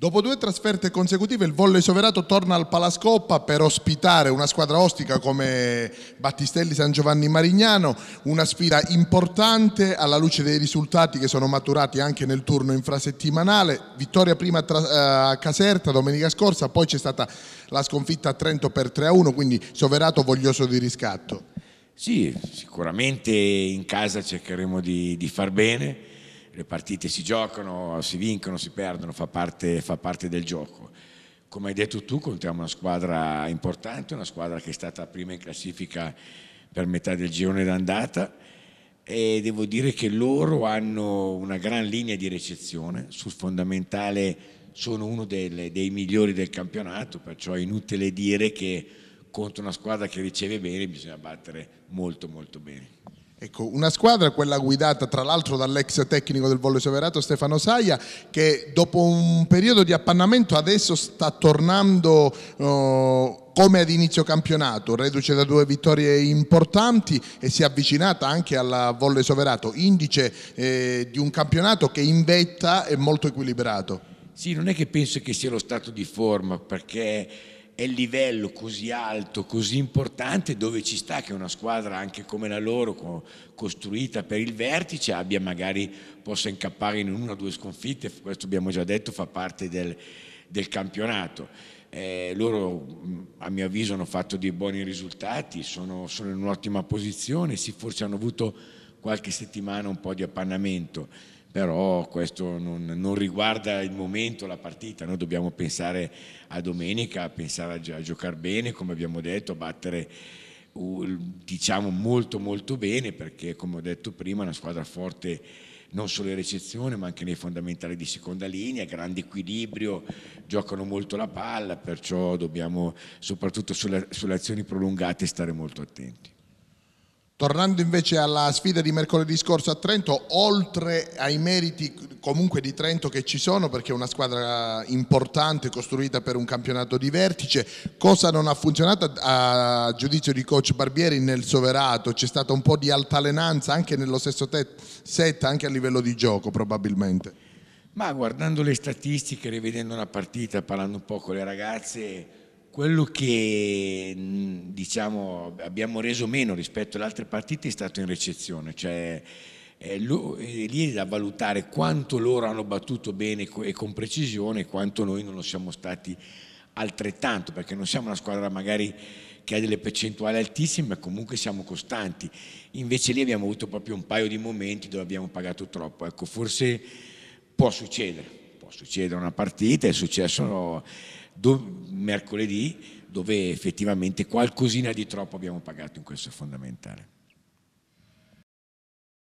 Dopo due trasferte consecutive il volley soverato torna al Palascoppa per ospitare una squadra ostica come Battistelli San Giovanni Marignano, una sfida importante alla luce dei risultati che sono maturati anche nel turno infrasettimanale, vittoria prima eh, a Caserta domenica scorsa, poi c'è stata la sconfitta a Trento per 3-1, quindi soverato voglioso di riscatto. Sì, sicuramente in casa cercheremo di, di far bene le partite si giocano, si vincono, si perdono, fa parte, fa parte del gioco. Come hai detto tu, contiamo una squadra importante, una squadra che è stata prima in classifica per metà del girone d'andata e devo dire che loro hanno una gran linea di recezione sul fondamentale sono uno delle, dei migliori del campionato, perciò è inutile dire che contro una squadra che riceve bene bisogna battere molto molto bene. Ecco, una squadra, quella guidata tra l'altro dall'ex tecnico del Volle Soverato Stefano Saia, che dopo un periodo di appannamento adesso sta tornando eh, come ad inizio campionato, reduce da due vittorie importanti e si è avvicinata anche al Volle Soverato, indice eh, di un campionato che in vetta è molto equilibrato. Sì, non è che penso che sia lo stato di forma, perché è il livello così alto, così importante, dove ci sta che una squadra anche come la loro, costruita per il vertice, abbia magari possa incappare in una o due sconfitte, questo abbiamo già detto fa parte del, del campionato. Eh, loro a mio avviso hanno fatto dei buoni risultati, sono, sono in un'ottima posizione, sì, forse hanno avuto qualche settimana un po' di appannamento però questo non, non, riguarda il momento, la partita, noi dobbiamo pensare a domenica, pensare a, a giocare bene, come abbiamo detto, a battere diciamo molto molto bene perché come ho detto prima è una squadra forte non solo in recezione ma anche nei fondamentali di seconda linea, grande equilibrio, giocano molto la palla, perciò dobbiamo soprattutto sulle, sulle azioni prolungate stare molto attenti. Tornando invece alla sfida di mercoledì scorso a Trento, oltre ai meriti comunque di Trento che ci sono, perché è una squadra importante, costruita per un campionato di vertice, cosa non ha funzionato a giudizio di coach Barbieri nel Soverato? C'è stata un po' di altalenanza anche nello stesso set, anche a livello di gioco probabilmente? Ma guardando le statistiche, rivedendo la partita, parlando un po' con le ragazze, quello che diciamo, abbiamo reso meno rispetto alle altre partite è stato in recezione, cioè è eh, eh, lì è da valutare quanto loro hanno battuto bene e con precisione e quanto noi non lo siamo stati altrettanto, perché non siamo una squadra magari che ha delle percentuali altissime, ma comunque siamo costanti. Invece lì abbiamo avuto proprio un paio di momenti dove abbiamo pagato troppo, ecco, forse può succedere succede una partita, è successo do, mercoledì dove effettivamente qualcosina di troppo abbiamo pagato in questo fondamentale.